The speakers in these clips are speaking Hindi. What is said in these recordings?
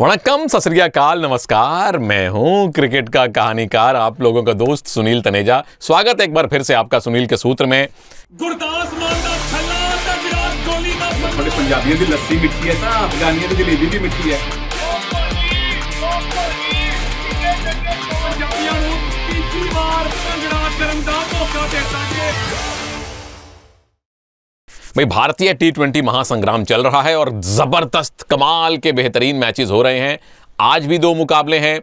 वणक्कम सतरियाकाल नमस्कार मैं हूं क्रिकेट का कहानीकार आप लोगों का दोस्त सुनील तनेजा स्वागत है एक बार फिर से आपका सुनील के सूत्र में गुरदास पंजाबियों की लस्सी है ना अफगानियों की जलेबी भी मिट्टी है भाई भारतीय टी ट्वेंटी महासंग्राम चल रहा है और ज़बरदस्त कमाल के बेहतरीन मैचेस हो रहे हैं आज भी दो मुकाबले हैं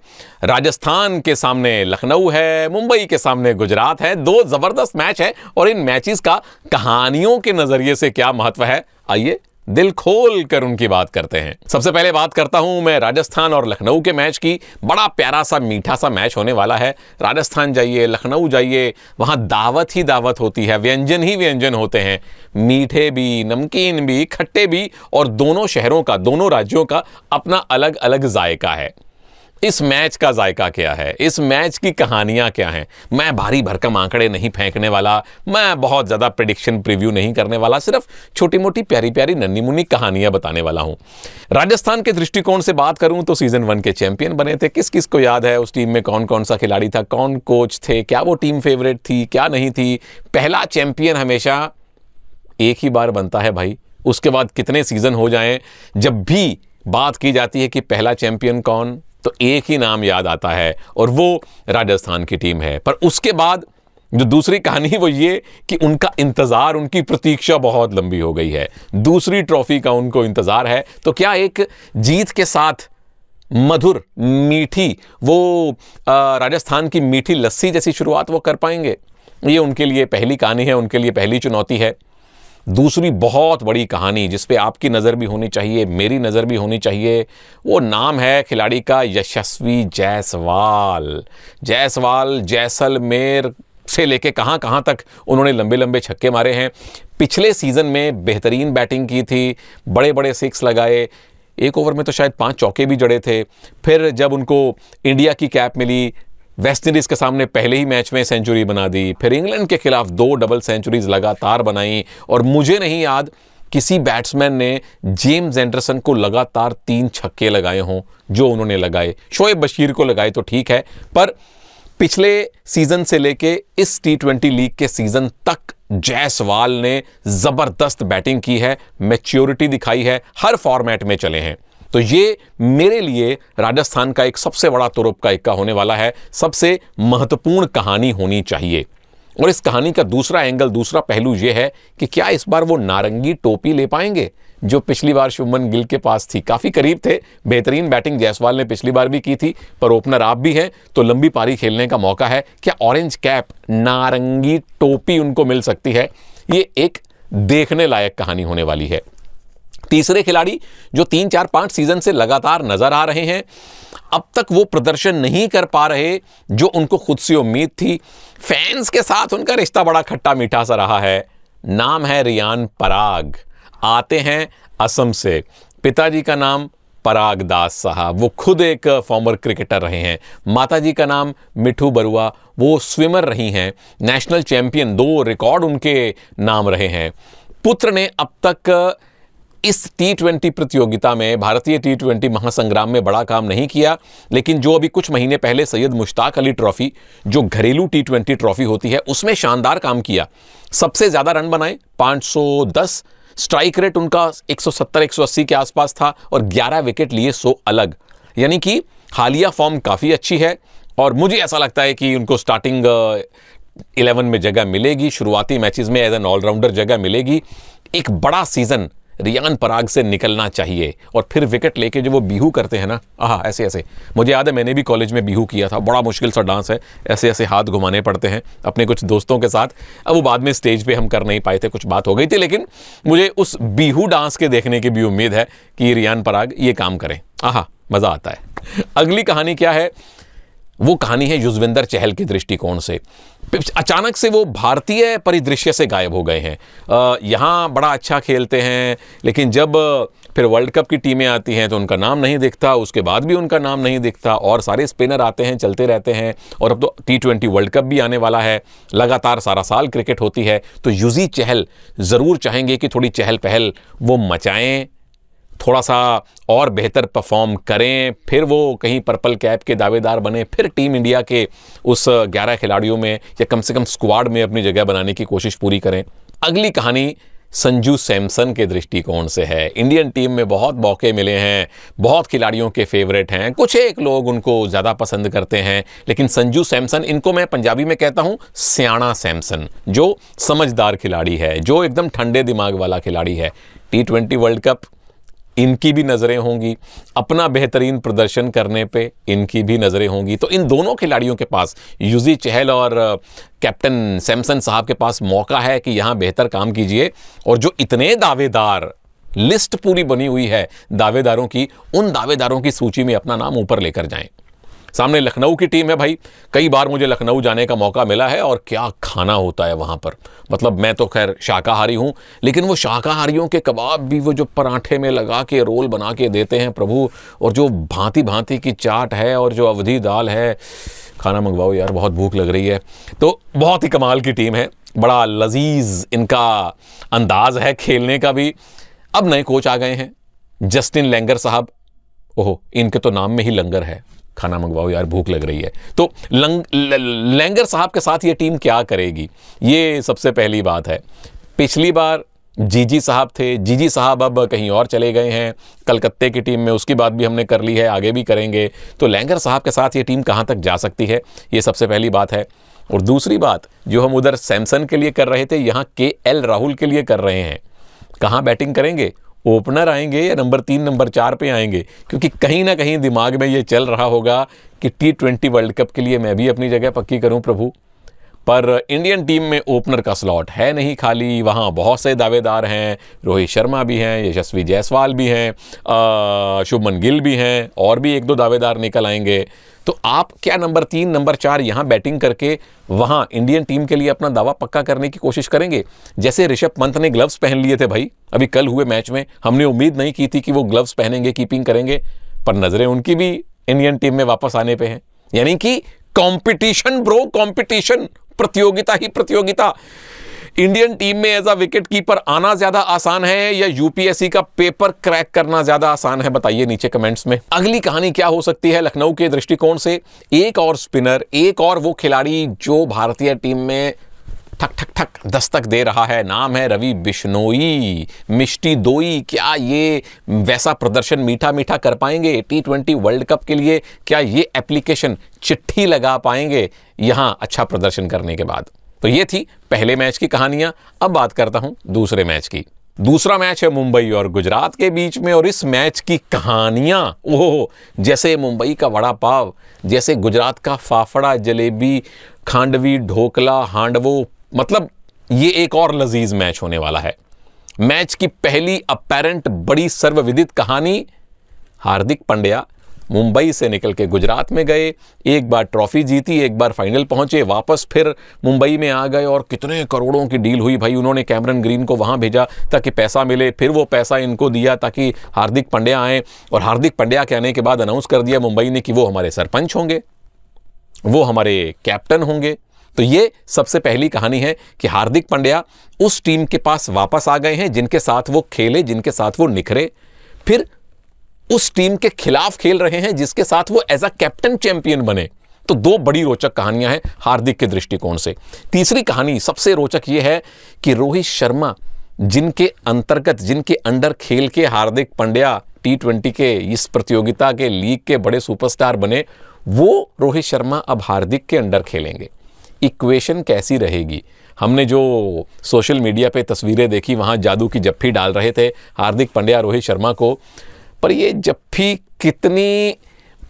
राजस्थान के सामने लखनऊ है मुंबई के सामने गुजरात है दो ज़बरदस्त मैच है और इन मैचेस का कहानियों के नज़रिए से क्या महत्व है आइए दिल खोल कर उनकी बात करते हैं सबसे पहले बात करता हूं मैं राजस्थान और लखनऊ के मैच की बड़ा प्यारा सा मीठा सा मैच होने वाला है राजस्थान जाइए लखनऊ जाइए वहां दावत ही दावत होती है व्यंजन ही व्यंजन होते हैं मीठे भी नमकीन भी खट्टे भी और दोनों शहरों का दोनों राज्यों का अपना अलग अलग जायका है इस मैच का जायका क्या है इस मैच की कहानियां क्या हैं मैं भारी भरकम आंकड़े नहीं फेंकने वाला मैं बहुत ज़्यादा प्रडिक्शन प्रीव्यू नहीं करने वाला सिर्फ छोटी मोटी प्यारी प्यारी नन्नी मुन्नी कहानियां बताने वाला हूं राजस्थान के दृष्टिकोण से बात करूं तो सीजन वन के चैंपियन बने थे किस किस को याद है उस टीम में कौन कौन सा खिलाड़ी था कौन कोच थे क्या वो टीम फेवरेट थी क्या नहीं थी पहला चैंपियन हमेशा एक ही बार बनता है भाई उसके बाद कितने सीजन हो जाएं जब भी बात की जाती है कि पहला चैंपियन कौन तो एक ही नाम याद आता है और वो राजस्थान की टीम है पर उसके बाद जो दूसरी कहानी है वो ये कि उनका इंतज़ार उनकी प्रतीक्षा बहुत लंबी हो गई है दूसरी ट्रॉफी का उनको इंतज़ार है तो क्या एक जीत के साथ मधुर मीठी वो राजस्थान की मीठी लस्सी जैसी शुरुआत वो कर पाएंगे ये उनके लिए पहली कहानी है उनके लिए पहली चुनौती है दूसरी बहुत बड़ी कहानी जिस पे आपकी नज़र भी होनी चाहिए मेरी नज़र भी होनी चाहिए वो नाम है खिलाड़ी का यशस्वी जायसवाल जायसवाल जैसलमेर से लेके कहाँ कहाँ तक उन्होंने लंबे लंबे छक्के मारे हैं पिछले सीज़न में बेहतरीन बैटिंग की थी बड़े बड़े सिक्स लगाए एक ओवर में तो शायद पांच चौके भी जड़े थे फिर जब उनको इंडिया की कैप मिली वेस्ट इंडीज़ के सामने पहले ही मैच में सेंचुरी बना दी फिर इंग्लैंड के खिलाफ दो डबल सेंचुरीज लगातार बनाई और मुझे नहीं याद किसी बैट्समैन ने जेम्स एंडरसन को लगातार तीन छक्के लगाए हों जो उन्होंने लगाए शोएब बशीर को लगाए तो ठीक है पर पिछले सीजन से लेके इस टी ट्वेंटी लीग के सीजन तक जयसवाल ने जबरदस्त बैटिंग की है मैच्योरिटी दिखाई है हर फॉर्मेट में चले हैं तो ये मेरे लिए राजस्थान का एक सबसे बड़ा तुरुप का इक्का होने वाला है सबसे महत्वपूर्ण कहानी होनी चाहिए और इस कहानी का दूसरा एंगल दूसरा पहलू ये है कि क्या इस बार वो नारंगी टोपी ले पाएंगे जो पिछली बार शुभमन गिल के पास थी काफ़ी करीब थे बेहतरीन बैटिंग जायसवाल ने पिछली बार भी की थी पर ओपनर आप भी हैं तो लंबी पारी खेलने का मौका है क्या ऑरेंज कैप नारंगी टोपी उनको मिल सकती है ये एक देखने लायक कहानी होने वाली है तीसरे खिलाड़ी जो तीन चार पांच सीजन से लगातार नज़र आ रहे हैं अब तक वो प्रदर्शन नहीं कर पा रहे जो उनको खुद से उम्मीद थी फैंस के साथ उनका रिश्ता बड़ा खट्टा मीठा सा रहा है नाम है रियान पराग आते हैं असम से पिताजी का नाम पराग दास साहब वो खुद एक फॉर्मर क्रिकेटर रहे हैं माताजी का नाम मिठू बरुआ वो स्विमर रही हैं नेशनल चैंपियन दो रिकॉर्ड उनके नाम रहे हैं पुत्र ने अब तक इस टी ट्वेंटी प्रतियोगिता में भारतीय टी ट्वेंटी महासंग्राम में बड़ा काम नहीं किया लेकिन जो अभी कुछ महीने पहले सैयद मुश्ताक अली ट्रॉफी जो घरेलू टी ट्वेंटी ट्रॉफी होती है उसमें शानदार काम किया सबसे ज़्यादा रन बनाए 510 स्ट्राइक रेट उनका 170 180 के आसपास था और 11 विकेट लिए सो अलग यानी कि हालिया फॉर्म काफ़ी अच्छी है और मुझे ऐसा लगता है कि उनको स्टार्टिंग इलेवन में जगह मिलेगी शुरुआती मैचेस में एज एन ऑलराउंडर जगह मिलेगी एक बड़ा सीज़न रियान पराग से निकलना चाहिए और फिर विकेट लेके जो वो बिहू करते हैं ना आह ऐसे ऐसे मुझे याद है मैंने भी कॉलेज में बिहू किया था बड़ा मुश्किल सा डांस है ऐसे ऐसे हाथ घुमाने पड़ते हैं अपने कुछ दोस्तों के साथ अब वो बाद में स्टेज पे हम कर नहीं पाए थे कुछ बात हो गई थी लेकिन मुझे उस बिहू डांस के देखने की भी उम्मीद है कि रियान पराग ये काम करें आह मज़ा आता है अगली कहानी क्या है वो कहानी है युजविंदर चहल के दृष्टिकोण से अचानक से वो भारतीय परिदृश्य से गायब हो गए हैं यहाँ बड़ा अच्छा खेलते हैं लेकिन जब फिर वर्ल्ड कप की टीमें आती हैं तो उनका नाम नहीं दिखता उसके बाद भी उनका नाम नहीं दिखता और सारे स्पिनर आते हैं चलते रहते हैं और अब तो टी ट्वेंटी वर्ल्ड कप भी आने वाला है लगातार सारा साल क्रिकेट होती है तो युजी चहल ज़रूर चाहेंगे कि थोड़ी चहल पहल वो मचाएं थोड़ा सा और बेहतर परफॉर्म करें फिर वो कहीं पर्पल कैप के दावेदार बने फिर टीम इंडिया के उस 11 खिलाड़ियों में या कम से कम स्क्वाड में अपनी जगह बनाने की कोशिश पूरी करें अगली कहानी संजू सैमसन के दृष्टिकोण से है इंडियन टीम में बहुत मौके मिले हैं बहुत खिलाड़ियों के फेवरेट हैं कुछ एक लोग उनको ज़्यादा पसंद करते हैं लेकिन संजू सैमसन इनको मैं पंजाबी में कहता हूँ सियाणा सैमसन जो समझदार खिलाड़ी है जो एकदम ठंडे दिमाग वाला खिलाड़ी है टी ट्वेंटी वर्ल्ड कप इनकी भी नज़रें होंगी अपना बेहतरीन प्रदर्शन करने पे इनकी भी नज़रें होंगी तो इन दोनों खिलाड़ियों के पास यूजी चहल और कैप्टन सैमसन साहब के पास मौका है कि यहाँ बेहतर काम कीजिए और जो इतने दावेदार लिस्ट पूरी बनी हुई है दावेदारों की उन दावेदारों की सूची में अपना नाम ऊपर लेकर जाएं सामने लखनऊ की टीम है भाई कई बार मुझे लखनऊ जाने का मौका मिला है और क्या खाना होता है वहाँ पर मतलब मैं तो खैर शाकाहारी हूँ लेकिन वो शाकाहारियों के कबाब भी वो जो पराठे में लगा के रोल बना के देते हैं प्रभु और जो भांति भांति की चाट है और जो अवधि दाल है खाना मंगवाओ यार बहुत भूख लग रही है तो बहुत ही कमाल की टीम है बड़ा लजीज इनका अंदाज है खेलने का भी अब नए कोच आ गए हैं जस्टिन लैंगर साहब ओहो इनके तो नाम में ही लंगर है खाना मंगवाओ यार भूख लग रही है तो लंग, लेंगर साहब के साथ ये टीम क्या करेगी ये सबसे पहली बात है पिछली बार जीजी साहब थे जीजी साहब अब कहीं और चले गए हैं कलकत्ते की टीम में उसकी बात भी हमने कर ली है आगे भी करेंगे तो लेंगर साहब के साथ ये टीम कहाँ तक जा सकती है ये सबसे पहली बात है और दूसरी बात जो हम उधर सैमसन के लिए कर रहे थे यहाँ के एल राहुल के लिए कर रहे हैं कहाँ बैटिंग करेंगे ओपनर आएंगे या नंबर तीन नंबर चार पे आएंगे क्योंकि कहीं ना कहीं दिमाग में ये चल रहा होगा कि टी ट्वेंटी वर्ल्ड कप के लिए मैं भी अपनी जगह पक्की करूं प्रभु पर इंडियन टीम में ओपनर का स्लॉट है नहीं खाली वहाँ बहुत से दावेदार हैं रोहित शर्मा भी हैं यशस्वी जायसवाल भी हैं शुभमन गिल भी हैं और भी एक दो दावेदार निकल आएंगे तो आप क्या नंबर तीन नंबर चार यहाँ बैटिंग करके वहाँ इंडियन टीम के लिए अपना दावा पक्का करने की कोशिश करेंगे जैसे ऋषभ पंत ने ग्लव्स पहन लिए थे भाई अभी कल हुए मैच में हमने उम्मीद नहीं की थी कि वो ग्लव्स पहनेंगे कीपिंग करेंगे पर नज़रें उनकी भी इंडियन टीम में वापस आने पर हैं यानी कि कंपटीशन ब्रो कंपटीशन प्रतियोगिता ही प्रतियोगिता इंडियन टीम में एज अ विकेट कीपर आना ज्यादा आसान है या यूपीएससी का पेपर क्रैक करना ज्यादा आसान है बताइए नीचे कमेंट्स में अगली कहानी क्या हो सकती है लखनऊ के दृष्टिकोण से एक और स्पिनर एक और वो खिलाड़ी जो भारतीय टीम में ठक ठक ठक दस्तक दे रहा है नाम है रवि बिश्नोई मिष्टी दोई क्या ये वैसा प्रदर्शन मीठा मीठा कर पाएंगे टी ट्वेंटी वर्ल्ड कप के लिए क्या ये एप्लीकेशन चिट्ठी लगा पाएंगे यहाँ अच्छा प्रदर्शन करने के बाद तो ये थी पहले मैच की कहानियाँ अब बात करता हूँ दूसरे मैच की दूसरा मैच है मुंबई और गुजरात के बीच में और इस मैच की कहानियां ओह जैसे मुंबई का वड़ा पाव जैसे गुजरात का फाफड़ा जलेबी खांडवी ढोकला हांडवो मतलब ये एक और लजीज मैच होने वाला है मैच की पहली अपेरेंट बड़ी सर्वविदित कहानी हार्दिक पंड्या मुंबई से निकल के गुजरात में गए एक बार ट्रॉफी जीती एक बार फाइनल पहुंचे वापस फिर मुंबई में आ गए और कितने करोड़ों की डील हुई भाई उन्होंने कैमरन ग्रीन को वहां भेजा ताकि पैसा मिले फिर वो पैसा इनको दिया ताकि हार्दिक पंड्या आए और हार्दिक पंड्या के आने के बाद अनाउंस कर दिया मुंबई ने कि वो हमारे सरपंच होंगे वो हमारे कैप्टन होंगे तो ये सबसे पहली कहानी है कि हार्दिक पंड्या उस टीम के पास वापस आ गए हैं जिनके साथ वो खेले जिनके साथ वो निखरे फिर उस टीम के खिलाफ खेल रहे हैं जिसके साथ वो एज अ कैप्टन चैंपियन बने तो दो बड़ी रोचक कहानियां हैं हार्दिक के दृष्टिकोण से तीसरी कहानी सबसे रोचक यह है कि रोहित शर्मा जिनके अंतर्गत जिनके अंडर खेल के हार्दिक पंड्या टी ट्वेंटी के इस प्रतियोगिता के लीग के बड़े सुपरस्टार बने वो रोहित शर्मा अब हार्दिक के अंडर खेलेंगे इक्वेशन कैसी रहेगी हमने जो सोशल मीडिया पे तस्वीरें देखी वहाँ जादू की जप्फी डाल रहे थे हार्दिक पंड्या रोहित शर्मा को पर ये जप्फी कितनी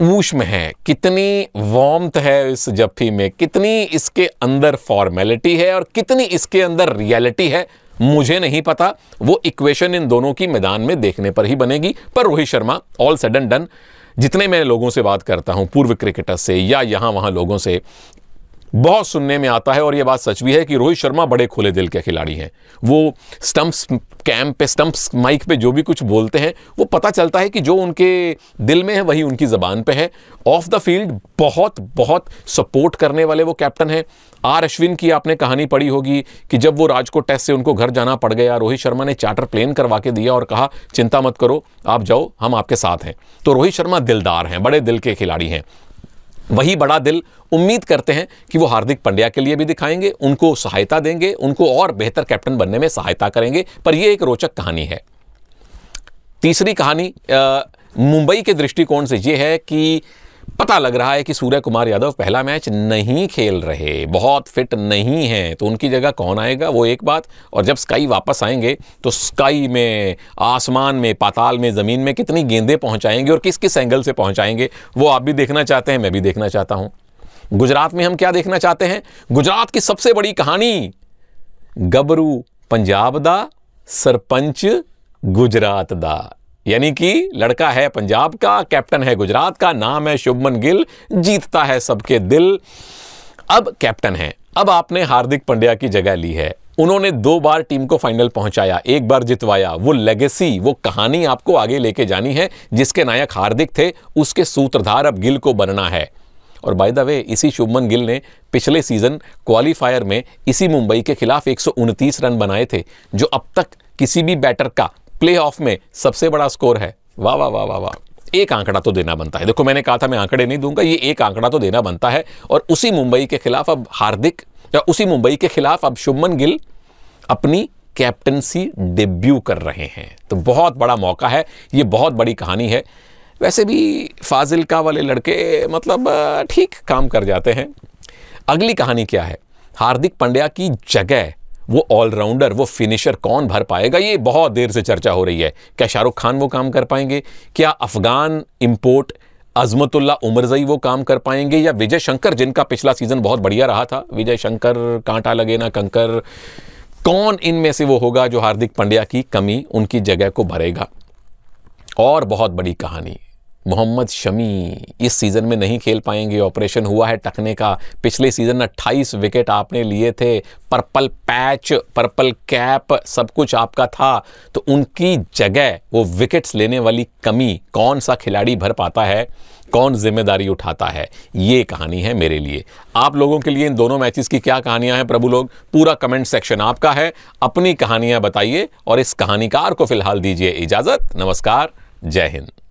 ऊष्म है कितनी वॉम्थ है इस जप्फी में कितनी इसके अंदर फॉर्मेलिटी है और कितनी इसके अंदर रियलिटी है मुझे नहीं पता वो इक्वेशन इन दोनों की मैदान में देखने पर ही बनेगी पर Rohit Sharma all sudden done जितने मैं लोगों से बात करता हूँ पूर्व क्रिकेटर से या यहाँ वहाँ लोगों से बहुत सुनने में आता है और यह बात सच भी है कि रोहित शर्मा बड़े खुले दिल के खिलाड़ी हैं वो स्टंप्स कैंप पे स्टंप्स माइक पे जो भी कुछ बोलते हैं वो पता चलता है कि जो उनके दिल में है वही उनकी ज़बान पे है ऑफ द फील्ड बहुत बहुत सपोर्ट करने वाले वो कैप्टन हैं आर अश्विन की आपने कहानी पढ़ी होगी कि जब वो राजकोट टेस्ट से उनको घर जाना पड़ गया रोहित शर्मा ने चार्टर प्लेन करवा के दिया और कहा चिंता मत करो आप जाओ हम आपके साथ हैं तो रोहित शर्मा दिलदार हैं बड़े दिल के खिलाड़ी हैं वही बड़ा दिल उम्मीद करते हैं कि वो हार्दिक पंड्या के लिए भी दिखाएंगे उनको सहायता देंगे उनको और बेहतर कैप्टन बनने में सहायता करेंगे पर यह एक रोचक कहानी है तीसरी कहानी मुंबई के दृष्टिकोण से ये है कि पता लग रहा है कि सूर्य कुमार यादव पहला मैच नहीं खेल रहे बहुत फिट नहीं है तो उनकी जगह कौन आएगा वो एक बात और जब स्काई वापस आएंगे तो स्काई में आसमान में पाताल में ज़मीन में कितनी गेंदे पहुंचाएंगे और किस किस एंगल से पहुंचाएंगे वो आप भी देखना चाहते हैं मैं भी देखना चाहता हूँ गुजरात में हम क्या देखना चाहते हैं गुजरात की सबसे बड़ी कहानी गबरू पंजाब दा सरपंच गुजरात दा यानी कि लड़का है पंजाब का कैप्टन है गुजरात का नाम है शुभमन गिल जीतता है सबके दिल अब कैप्टन है अब आपने हार्दिक पंड्या की जगह ली है उन्होंने दो बार टीम को फाइनल पहुंचाया एक बार जितवाया वो लेगेसी वो कहानी आपको आगे लेके जानी है जिसके नायक हार्दिक थे उसके सूत्रधार अब गिल को बनना है और बाय द वे इसी शुभमन गिल ने पिछले सीजन क्वालिफायर में इसी मुंबई के खिलाफ एक रन बनाए थे जो अब तक किसी भी बैटर का प्ले ऑफ में सबसे बड़ा स्कोर है वाह वाह वाह वाह वाह एक आंकड़ा तो देना बनता है देखो मैंने कहा था मैं आंकड़े नहीं दूंगा ये एक आंकड़ा तो देना बनता है और उसी मुंबई के खिलाफ अब हार्दिक या उसी मुंबई के खिलाफ अब शुभमन गिल अपनी कैप्टनसी डेब्यू कर रहे हैं तो बहुत बड़ा मौका है ये बहुत बड़ी कहानी है वैसे भी फाजिल का वाले लड़के मतलब ठीक काम कर जाते हैं अगली कहानी क्या है हार्दिक पांड्या की जगह वो ऑलराउंडर वो फिनिशर कौन भर पाएगा ये बहुत देर से चर्चा हो रही है क्या शाहरुख खान वो काम कर पाएंगे क्या अफगान इम्पोर्ट अजमतुल्ला उमरजई वो काम कर पाएंगे या विजय शंकर जिनका पिछला सीजन बहुत बढ़िया रहा था विजय शंकर कांटा लगे ना कंकर कौन इनमें से वो होगा जो हार्दिक पंड्या की कमी उनकी जगह को भरेगा और बहुत बड़ी कहानी मोहम्मद शमी इस सीज़न में नहीं खेल पाएंगे ऑपरेशन हुआ है टकने का पिछले सीज़न 28 विकेट आपने लिए थे पर्पल पैच पर्पल कैप सब कुछ आपका था तो उनकी जगह वो विकेट्स लेने वाली कमी कौन सा खिलाड़ी भर पाता है कौन जिम्मेदारी उठाता है ये कहानी है मेरे लिए आप लोगों के लिए इन दोनों मैचेस की क्या कहानियां हैं प्रभु लोग पूरा कमेंट सेक्शन आपका है अपनी कहानियां बताइए और इस कहानीकार को फिलहाल दीजिए इजाज़त नमस्कार जय हिंद